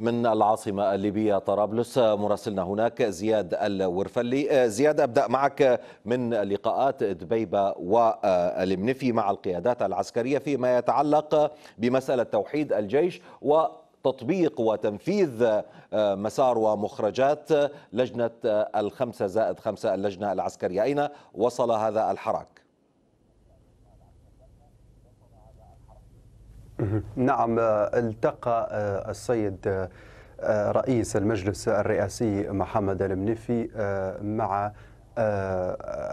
من العاصمة الليبية طرابلس مراسلنا هناك زياد الورفلي آه، زياد أبدأ معك من لقاءات دبيبة والمنفي مع القيادات العسكرية فيما يتعلق بمسألة توحيد الجيش و تطبيق وتنفيذ آه، مسار ومخرجات لجنة آه، الخمسة زائد خمسة اللجنة العسكرية أين وصل هذا الحراك؟ نعم التقى آه، السيد آه، رئيس المجلس الرئاسي محمد المنفي آه، مع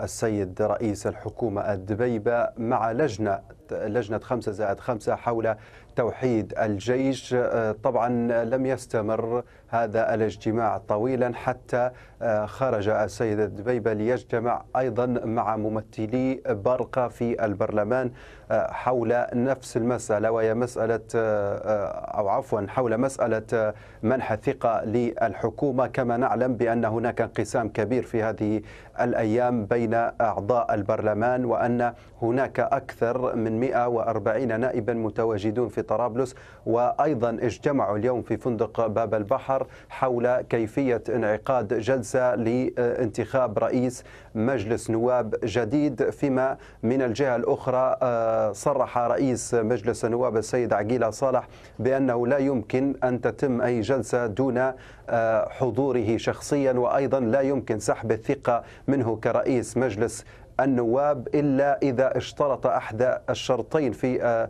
السيد رئيس الحكومة الدبيبة مع لجنة لجنة 5 زائد 5 حول توحيد الجيش آه، طبعا لم يستمر هذا الاجتماع طويلا حتى آه، خرج السيد الدبيبة ليجتمع أيضا مع ممثلي برقة في البرلمان آه، حول نفس المسألة وهي مسألة أو عفوا حول مسألة منح الثقة للحكومة كما نعلم بأن هناك انقسام كبير في هذه الأيام بين أعضاء البرلمان وأن هناك أكثر من 140 نائبا متواجدون في طرابلس وأيضا اجتمعوا اليوم في فندق باب البحر حول كيفية انعقاد جلسة لانتخاب رئيس مجلس نواب جديد فيما من الجهة الأخرى آه، صرح رئيس مجلس النواب السيد عقيلة صالح بأنه لا يمكن أن تتم أي جلسة دون آه، حضوره شخصيا وأيضا لا يمكن سحب الثقة منه كرئيس مجلس النواب الا اذا اشترط احد الشرطين في آه،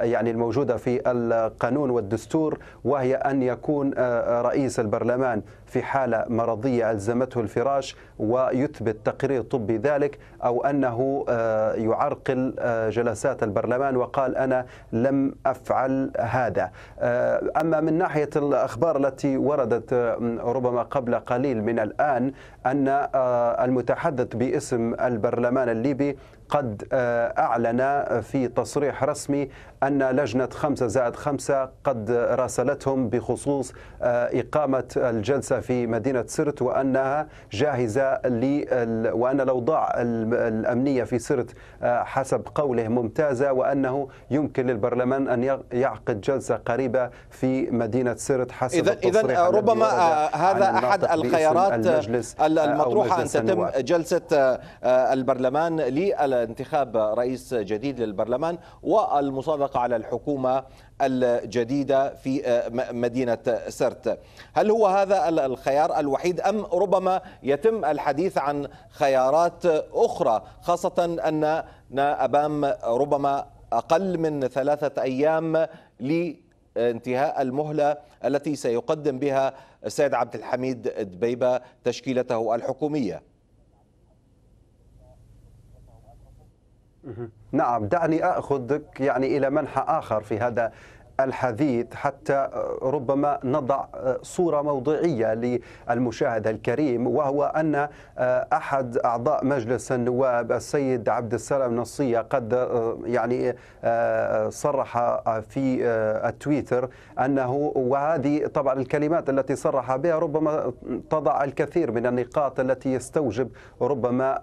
يعني الموجودة في القانون والدستور وهي أن يكون آه، آه، رئيس البرلمان في حالة مرضية ألزمته الفراش ويثبت تقرير طبي ذلك أو أنه آه، يعرقل جلسات البرلمان وقال أنا لم أفعل هذا أما من ناحية الأخبار التي وردت ربما قبل قليل من الآن أن المتحدث باسم البرلمان الليبي قد آه، أعلن في تصريح رسمي أن لجنة خمسة زائد خمسة قد راسلتهم بخصوص آه، إقامة الجلسة في مدينة سرت وأنها جاهزة لل... وأن الأوضاع الأمنية في سرت آه، حسب قوله ممتازة وأنه يمكن للبرلمان أن يعقد جلسة قريبة في مدينة سرت حسب إذا إذا ربما آه، هذا أحد الخيارات المطروحة أن تتم جلسة البرلمان للانتخاب رئيس جديد للبرلمان والمسابقة المطلقة على الحكومة الجديدة في آه، مدينة سرت هل هو هذا الخيار الوحيد أم ربما يتم الحديث عن خيارات أخرى خاصة أننا أمام ربما أقل من ثلاثة أيام لانتهاء المهلة التي سيقدم بها السيد عبد الحميد دبيبة تشكيلته الحكومية نعم دعني أخذك يعني إلى منحى آخر في هذا الحديث حتى ربما نضع صورة موضوعية للمشاهد الكريم وهو أن أحد أعضاء مجلس النواب السيد عبد السلام نصية قد يعني صرح في التويتر أنه وهذه طبعا الكلمات التي صرح بها ربما تضع الكثير من النقاط التي يستوجب ربما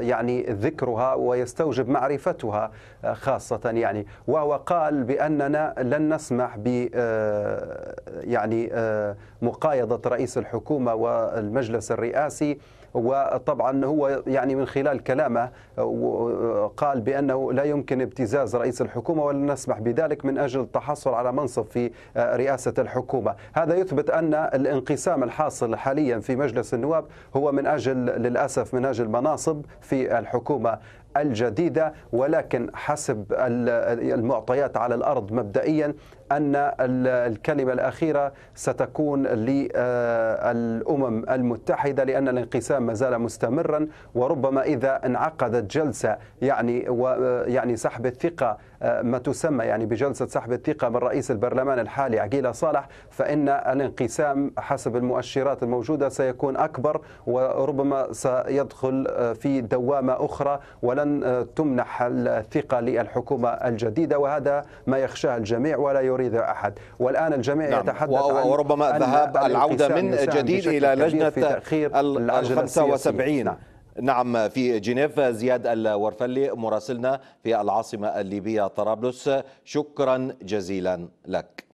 يعني ذكرها ويستوجب معرفتها خاصة يعني وهو قال بأننا لن لن نسمح ب آه، يعني آه، مقايضة رئيس الحكومة والمجلس الرئاسي وطبعا هو يعني من خلال كلامه آه، قال بانه لا يمكن ابتزاز رئيس الحكومه ولن نسمح بذلك من اجل التحصل على منصب في رئاسه الحكومه، هذا يثبت ان الانقسام الحاصل حاليا في مجلس النواب هو من اجل للاسف من اجل مناصب في الحكومه الجديدة ولكن حسب المعطيات على الأرض مبدئيا أن الكلمة الأخيرة ستكون للأمم المتحدة لأن الانقسام ما زال مستمرا وربما إذا انعقدت جلسة يعني ويعني سحب الثقة آه، ما تسمى يعني بجلسة سحب الثقة من رئيس البرلمان الحالي عقيلة صالح فإن الانقسام حسب المؤشرات الموجودة سيكون أكبر وربما سيدخل آه، في دوامة أخرى ولن آه، تمنح الثقة للحكومة الجديدة وهذا ما يخشاه الجميع ولا يريد يريد أحد والآن الجميع نعم. يتحدث عن وربما ذهاب العودة من جديد إلى لجنة ال 75 نعم في جنيف زياد الورفلي مراسلنا في العاصمة الليبية طرابلس شكرا جزيلا لك